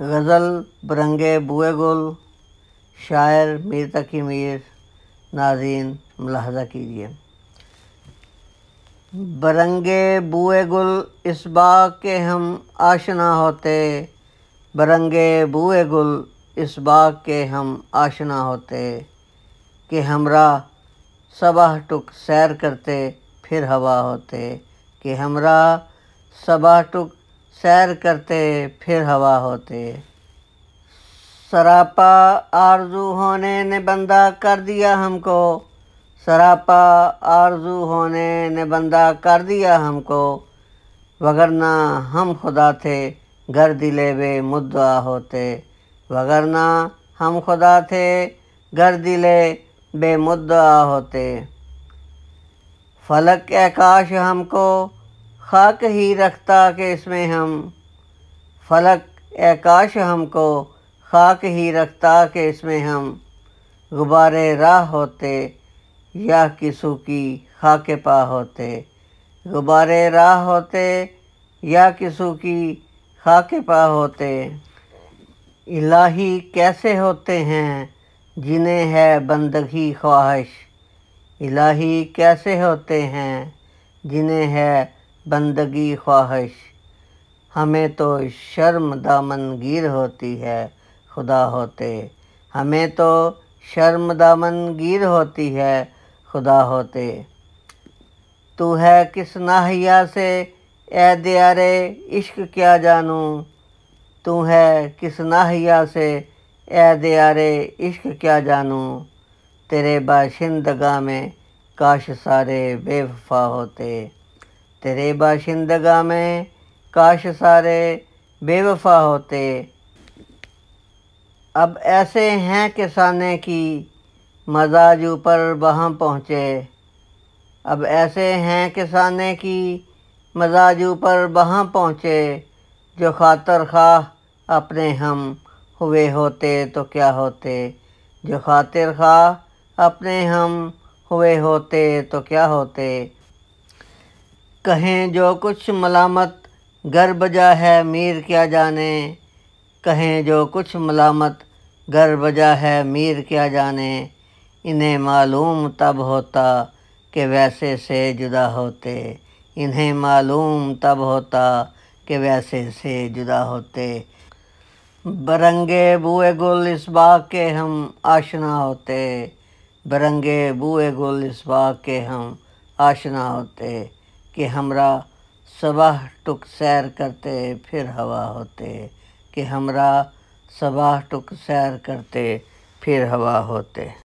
गज़ल बरंगे बुए गुल शायर मीर तकी मीर नाजीन मुलाजा कीजिए बरंगे बुए गुल इस बाग के हम आशना होते बरंगे बुए गुल इस बाग के हम आशना होते कि हमरा सबह टुक सैर करते फिर हवा होते कि हमरा सबह टुक सैर करते फिर हवा होते सरापा आरजू होने ने बंदा कर दिया हमको सरापा आरजू होने ने बंदा कर दिया हमको वगरना हम खुदा थे गर दिले बे मुद्दा होते वगरना हम खुदा थे गर दिले बेमुद्दा होते फलक आकाश हमको खाक ही रखता कि इसमें हम फलक आकाश हमको खाक ही रखता कि इसमें हम गुब्बारे राह होते या किसू की खाक पा होते गुब्बारे राह होते या किसू की खाक पा होते इलाही कैसे होते हैं जिन्हें है बंदगी ख्वाहिश इलाही कैसे होते हैं जिन्हें है बंदगी ख्वाहिश हमें तो शर्म दामनगीर होती है खुदा होते हमें तो शर्म दामनगीर होती है खुदा होते तू है किस नाहिया से ए दियारे इश्क क्या जानूं तू है किस नाहिया से ए दियारे इश्क क्या जानूँ तेरे बाशिंदगा में काश सारे बेवफा होते तेरे बाशिंदगा में काश सारे बेवफा होते अब ऐसे हैं किसाने की मजाज ऊपर बहम पहुँचे अब ऐसे हैं किसाने की मजाज ऊपर बहम पहुँचे जो खातर खा अपने हम हुए होते तो क्या होते जो खातिर खा अपने हम हुए होते तो क्या होते कहें जो कुछ मलामत घर बजा है मीर क्या जाने कहें जो कुछ मलामत घर बजा है मीर क्या जाने इन्हें मालूम तब होता कि वैसे से जुदा होते इन्हें मालूम तब होता कि वैसे से जुदा होते बरंगे बुए गुल इस बाग के हम आशना होते बरंगे बुए गुल इस बाग के हम आशना होते कि हमरा सबह टुक सैर करते फिर हवा होते कि हमरा सबह टुक सैर करते फिर हवा होते